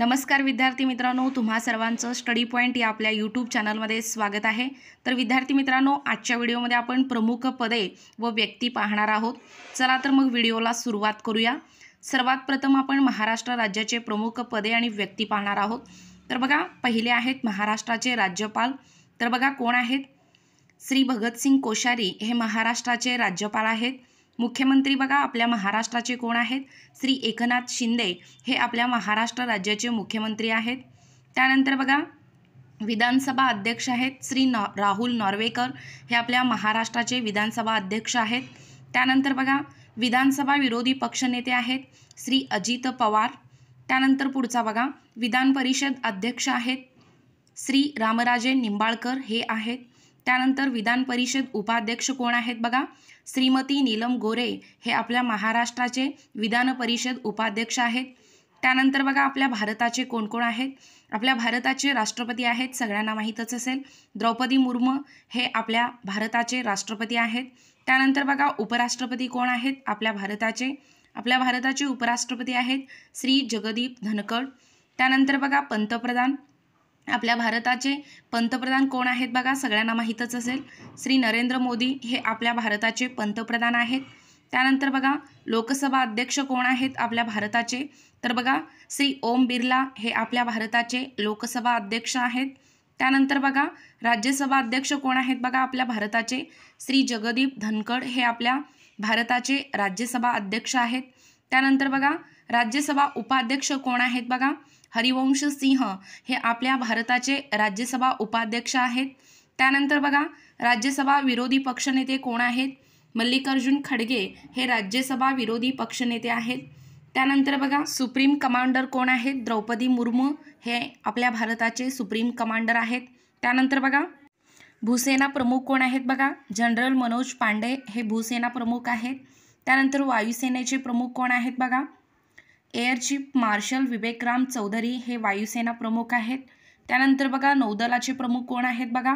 नमस्कार विद्यार्थी मित्रांनो तुम्हा सर्वांचं स्टडी पॉईंट या आपल्या यूट्यूब चॅनलमध्ये स्वागत आहे तर विद्यार्थी मित्रांनो आजच्या व्हिडिओमध्ये आपण प्रमुख पदे व व्यक्ती पाहणार आहोत चला तर मग व्हिडिओला सुरुवात करूया सर्वात प्रथम आपण महाराष्ट्र राज्याचे प्रमुख पदे आणि व्यक्ती पाहणार आहोत तर बघा पहिले आहेत महाराष्ट्राचे राज्यपाल तर बघा कोण आहेत श्री भगतसिंग कोश्यारी हे महाराष्ट्राचे राज्यपाल आहेत मुख्यमंत्री बघा आपल्या महाराष्ट्राचे कोण आहेत श्री एकनाथ शिंदे हे आपल्या महाराष्ट्र राज्याचे मुख्यमंत्री आहेत त्यानंतर बघा विधानसभा अध्यक्ष आहेत श्री नॉ राहुल नॉर्वेकर हे आपल्या महाराष्ट्राचे विधानसभा अध्यक्ष आहेत त्यानंतर बघा विधानसभा विरोधी पक्षनेते आहेत श्री अजित पवार त्यानंतर पुढचा बघा विधान परिषद अध्यक्ष आहेत श्री रामराजे निंबाळकर हे आहेत त्यानंतर विधान परिषद उपाध्यक्ष कोण आहेत बघा श्रीमती नीलम गोरे हे आपल्या महाराष्ट्राचे विधान परिषद उपाध्यक्ष आहेत त्यानंतर बघा आपल्या भारताचे कोण कोण आहेत आपल्या भारताचे राष्ट्रपती आहेत सगळ्यांना माहीतच असेल द्रौपदी मुर्मू हे आपल्या भारताचे राष्ट्रपती आहेत त्यानंतर बघा उपराष्ट्रपती कोण आहेत आपल्या भारताचे आपल्या भारताचे उपराष्ट्रपती आहेत श्री जगदीप धनकड त्यानंतर बघा पंतप्रधान आपल्या भारताचे पंतप्रधान कोण आहेत बघा सगळ्यांना माहीतच असेल श्री नरेंद्र मोदी हे आपल्या भारताचे पंतप्रधान आहेत त्यानंतर बघा लोकसभा अध्यक्ष कोण आहेत आपल्या भारताचे तर बघा श्री ओम बिर्ला हे आपल्या भारताचे लोकसभा अध्यक्ष आहेत त्यानंतर बघा राज्यसभा अध्यक्ष कोण आहेत बघा आपल्या भारताचे श्री जगदीप धनखड हे आपल्या भारताचे राज्यसभा अध्यक्ष आहेत त्यानंतर बघा राज्यसभा उपाध्यक्ष कोण आहेत बघा हरिवंश सिंह हे आपल्या भारताचे राज्यसभा उपाध्यक्ष आहेत त्यानंतर बघा राज्यसभा विरोधी पक्षनेते कोण आहेत मल्लिकार्जुन खडगे हे राज्यसभा विरोधी पक्षनेते आहेत त्यानंतर बघा सुप्रीम कमांडर कोण आहेत द्रौपदी मुर्मू हे आपल्या भारताचे सुप्रीम कमांडर आहेत त्यानंतर बघा भूसेना प्रमुख कोण आहेत बघा जनरल मनोज पांडे हे भूसेना प्रमुख आहेत त्यानंतर वायुसेनेचे प्रमुख कोण आहेत बघा air chief marshal Vivekram Chaudhari हे वायुसेना प्रमुख आहेत त्यानंतर बघा नौदलाचे प्रमुख कोण आहेत बघा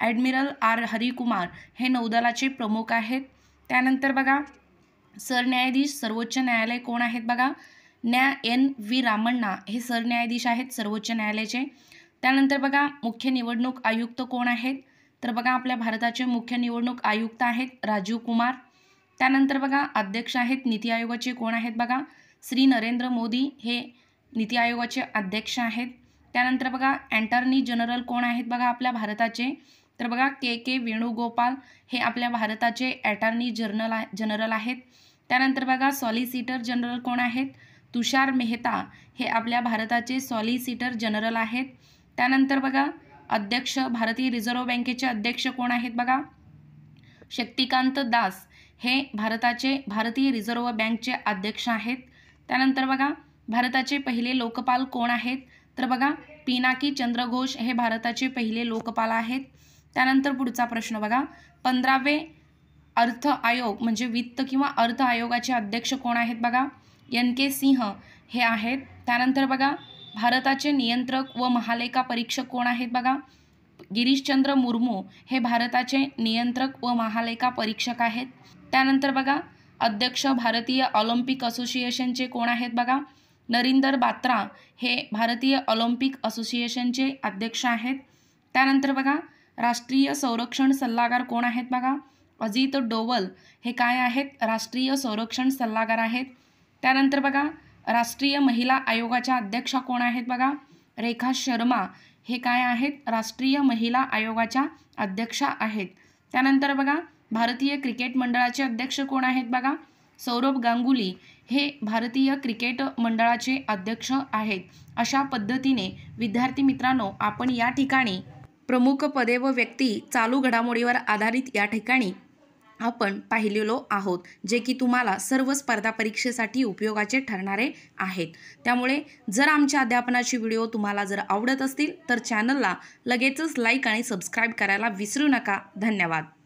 ॲडमिरल आर हरिकुमार हे नौदलाचे प्रमुख आहेत त्यानंतर बघा सरन्यायाधीश सर्वोच्च न्यायालय कोण आहेत बघा न्या एन व्ही रामण्णा हे सरन्यायाधीश आहेत सर्वोच्च न्यायालयाचे त्यानंतर बघा मुख्य निवडणूक आयुक्त कोण आहेत तर बघा आपल्या भारताचे मुख्य निवडणूक आयुक्त आहेत राजीव कुमार त्यानंतर बघा अध्यक्ष आहेत नीती आयोगाचे कोण आहेत बघा श्री नरेंद्र मोदी हे नीती आयोगाचे अध्यक्ष आहेत त्यानंतर बघा अँटर्नी जनरल कोण आहेत बघा आपल्या भारताचे तर बघा के के वेणुगोपाल हे आपल्या भारताचे ॲटर्नी जनरल जनरल आहेत त्यानंतर बघा सॉलिसिटर जनरल कोण आहेत तुषार मेहता हे आपल्या भारताचे सॉलिसिटर जनरल आहेत त्यानंतर बघा अध्यक्ष भारतीय रिझर्व बँकेचे अध्यक्ष कोण आहेत बघा शक्तिकांत दास हे भारताचे भारतीय रिझर्व्ह बँकचे अध्यक्ष आहेत त्यानंतर बघा भारताचे पहिले लोकपाल कोण आहेत तर बघा पिनाकी चंद्रघोष हे भारताचे पहिले लोकपाल आहेत त्यानंतर पुढचा प्रश्न बघा पंधरावे अर्थ आयोग म्हणजे वित्त किंवा अर्थ आयोगाचे अध्यक्ष कोण आहेत बघा एन के सिंह हे आहेत त्यानंतर बघा भारताचे नियंत्रक व महालेखा परीक्षक कोण आहेत बघा गिरीशचंद्र मुर्मू हे भारताचे नियंत्रक व महालेखा परीक्षक आहेत त्यानंतर बघा अध्यक्ष भारतीय ऑलिम्पिक असोसिएशनचे कोण आहेत बघा नरिंदर बात्रा हे भारतीय ऑलिम्पिक असोसिएशनचे अध्यक्ष आहेत त्यानंतर बघा राष्ट्रीय संरक्षण सल्लागार कोण आहेत बघा अजित डोवल हे काय आहेत राष्ट्रीय संरक्षण सल्लागार आहेत त्यानंतर बघा राष्ट्रीय महिला आयोगाच्या अध्यक्षा कोण आहेत बघा रेखा शर्मा हे काय आहेत राष्ट्रीय महिला आयोगाच्या अध्यक्षा आहेत त्यानंतर बघा भारतीय क्रिकेट मंडळाचे अध्यक्ष कोण आहेत बघा सौरभ गांगुली हे भारतीय क्रिकेट मंडळाचे अध्यक्ष आहेत अशा पद्धतीने विद्यार्थी मित्रांनो आपण या ठिकाणी प्रमुख पदे व व्यक्ती चालू घडामोडीवर आधारित या ठिकाणी आपण पाहिलेलो आहोत जे की तुम्हाला सर्व स्पर्धा परीक्षेसाठी उपयोगाचे ठरणारे आहेत त्यामुळे जर आमच्या अध्यापनाची व्हिडिओ तुम्हाला जर आवडत असतील तर चॅनलला लगेचच लाईक आणि सबस्क्राईब करायला विसरू नका धन्यवाद